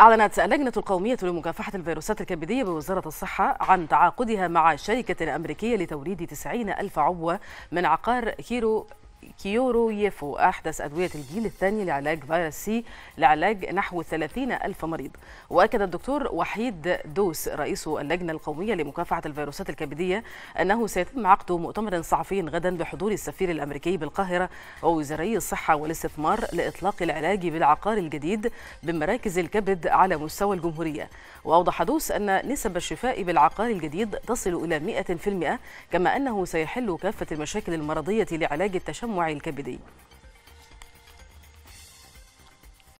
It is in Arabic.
أعلنت اللجنة القومية لمكافحة الفيروسات الكبدية بوزارة الصحة عن تعاقدها مع شركة أمريكية لتوريد 90 ألف عبوة من عقار كيرو كيورو يفو أحدث أدوية الجيل الثاني لعلاج فيروس سي لعلاج نحو 30 ألف مريض وأكد الدكتور وحيد دوس رئيس اللجنة القومية لمكافحة الفيروسات الكبدية أنه سيتم عقد مؤتمر صحفي غدا بحضور السفير الأمريكي بالقاهرة ووزاري الصحة والاستثمار لإطلاق العلاج بالعقار الجديد بمراكز الكبد على مستوى الجمهورية وأوضح دوس أن نسب الشفاء بالعقار الجديد تصل إلى 100% كما أنه سيحل كافة المشاكل المرضية لعلاج التشمس الدم الكبدي